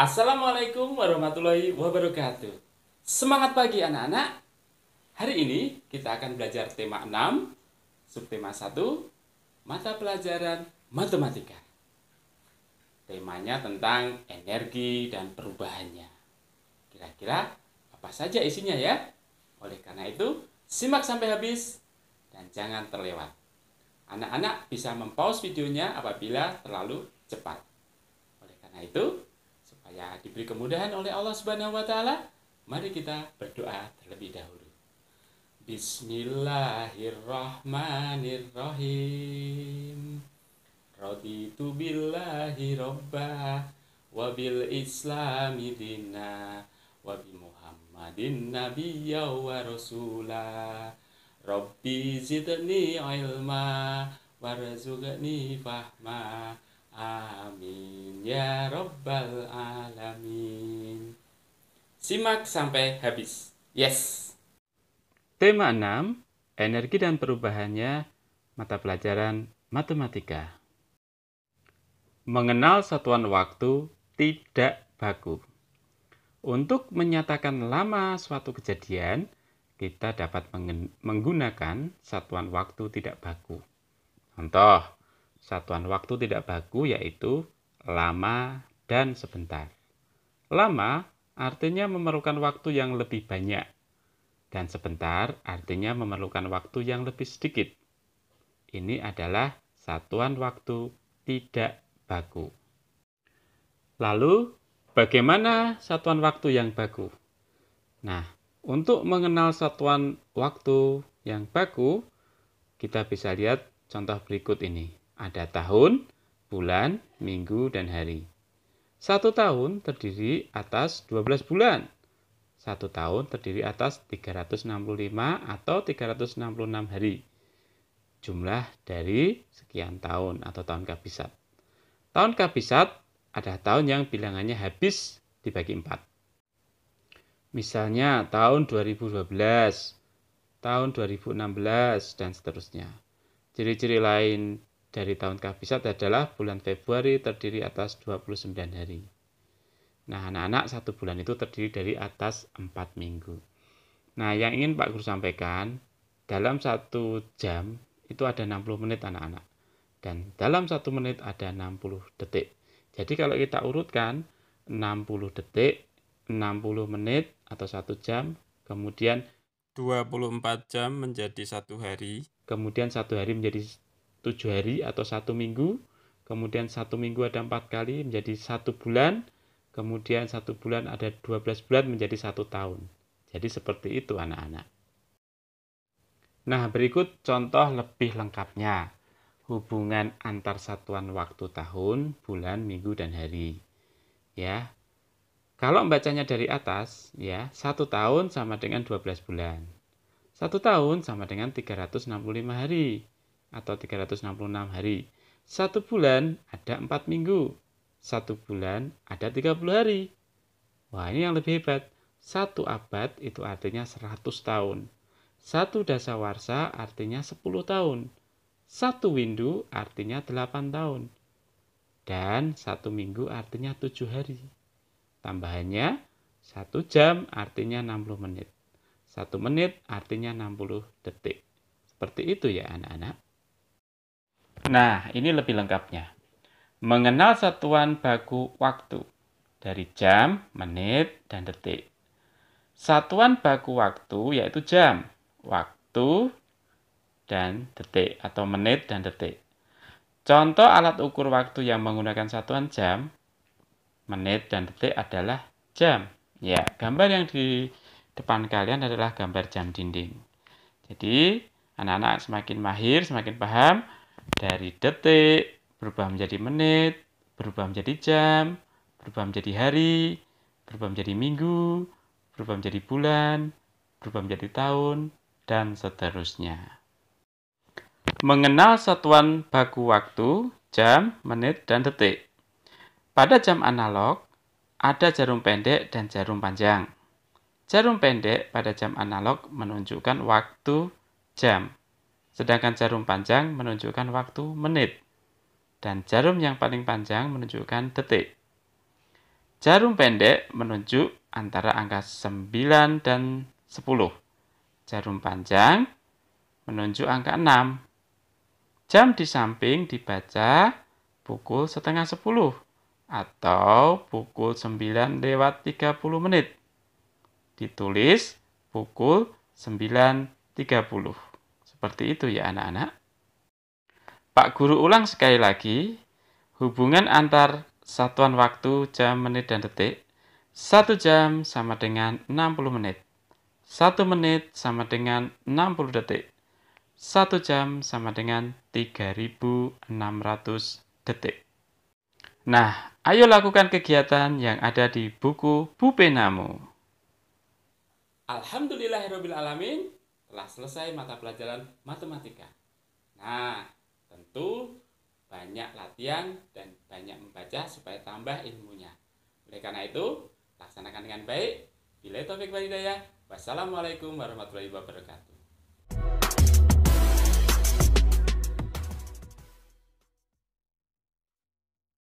Assalamualaikum warahmatullahi wabarakatuh. Semangat pagi anak-anak. Hari ini kita akan belajar tema 6, subtema 1, mata pelajaran matematika. Temanya tentang energi dan perubahannya. Kira-kira apa saja isinya ya? Oleh karena itu, simak sampai habis dan jangan terlewat. Anak-anak bisa mempause videonya apabila terlalu cepat. Oleh karena itu, ya diberi kemudahan oleh Allah Subhanahu wa taala, mari kita berdoa terlebih dahulu. Bismillahirrahmanirrahim. Raditu billahi robba wa bil islami dina wa bi Muhammadin nabiyya wa rasula. Rabbi zidni ilma warzuqni fahma. Amin ya Rabbal Alamin. Simak sampai habis. Yes. Tema 6, energi dan perubahannya, mata pelajaran matematika. Mengenal satuan waktu tidak baku. Untuk menyatakan lama suatu kejadian, kita dapat menggunakan satuan waktu tidak baku. Contoh, Satuan waktu tidak baku yaitu lama dan sebentar. Lama artinya memerlukan waktu yang lebih banyak dan sebentar artinya memerlukan waktu yang lebih sedikit. Ini adalah satuan waktu tidak baku. Lalu, bagaimana satuan waktu yang baku? Nah, untuk mengenal satuan waktu yang baku, kita bisa lihat contoh berikut ini. Ada tahun, bulan, minggu, dan hari. Satu tahun terdiri atas 12 bulan. Satu tahun terdiri atas 365 atau 366 hari. Jumlah dari sekian tahun atau tahun kabisat. Tahun kabisat ada tahun yang bilangannya habis dibagi 4. Misalnya tahun 2012, tahun 2016, dan seterusnya. Ciri-ciri lain dari tahun kabisat adalah bulan Februari terdiri atas 29 hari. Nah, anak-anak satu bulan itu terdiri dari atas 4 minggu. Nah, yang ingin Pak Guru sampaikan, dalam satu jam itu ada 60 menit anak-anak. Dan dalam satu menit ada 60 detik. Jadi kalau kita urutkan 60 detik, 60 menit atau satu jam, kemudian 24 jam menjadi satu hari, kemudian satu hari menjadi tujuh hari atau satu minggu, kemudian satu minggu ada empat kali menjadi satu bulan, kemudian satu bulan ada dua belas bulan menjadi satu tahun. Jadi seperti itu anak-anak. Nah berikut contoh lebih lengkapnya. Hubungan antar satuan waktu tahun, bulan, minggu, dan hari. Ya, kalau membacanya dari atas, ya, satu tahun sama dengan 12 bulan. Satu tahun sama dengan 365 hari atau 366 hari. Satu bulan ada empat minggu. Satu bulan ada 30 hari. Wah ini yang lebih hebat. Satu abad itu artinya 100 tahun. Satu dasawarsa artinya 10 tahun. Satu windu artinya 8 tahun. Dan satu minggu artinya 7 hari. Tambahannya, satu jam artinya 60 menit. Satu menit artinya 60 detik. Seperti itu ya anak-anak. Nah, ini lebih lengkapnya. Mengenal satuan baku waktu dari jam, menit, dan detik. Satuan baku waktu yaitu jam, waktu, dan detik atau menit dan detik. Contoh alat ukur waktu yang menggunakan satuan jam, menit, dan detik adalah jam. Ya, gambar yang di depan kalian adalah gambar jam dinding. Jadi, anak-anak semakin mahir, semakin paham dari detik berubah menjadi menit, berubah menjadi jam, berubah menjadi hari, berubah menjadi minggu, berubah menjadi bulan, berubah menjadi tahun, dan seterusnya. Mengenal satuan baku waktu, jam, menit, dan detik. Pada jam analog, ada jarum pendek dan jarum panjang. Jarum pendek pada jam analog menunjukkan waktu jam. Sedangkan jarum panjang menunjukkan waktu menit. Dan jarum yang paling panjang menunjukkan detik. Jarum pendek menunjuk antara angka 9 dan 10. Jarum panjang menunjuk angka 6. Jam di samping dibaca pukul setengah 10 atau pukul 9 lewat 30 menit. Ditulis pukul 9.30. Seperti itu ya anak-anak. Pak Guru ulang sekali lagi, hubungan antar satuan waktu jam, menit, dan detik. Satu jam sama dengan 60 menit. Satu menit sama dengan 60 detik. Satu jam sama dengan 3600 detik. Nah, ayo lakukan kegiatan yang ada di buku Bupenamu. Alhamdulillahirrahmanirrahim telah selesai mata pelajaran matematika. Nah, tentu banyak latihan dan banyak membaca supaya tambah ilmunya. Oleh karena itu, laksanakan dengan baik. Bila topik daya. wassalamualaikum warahmatullahi wabarakatuh.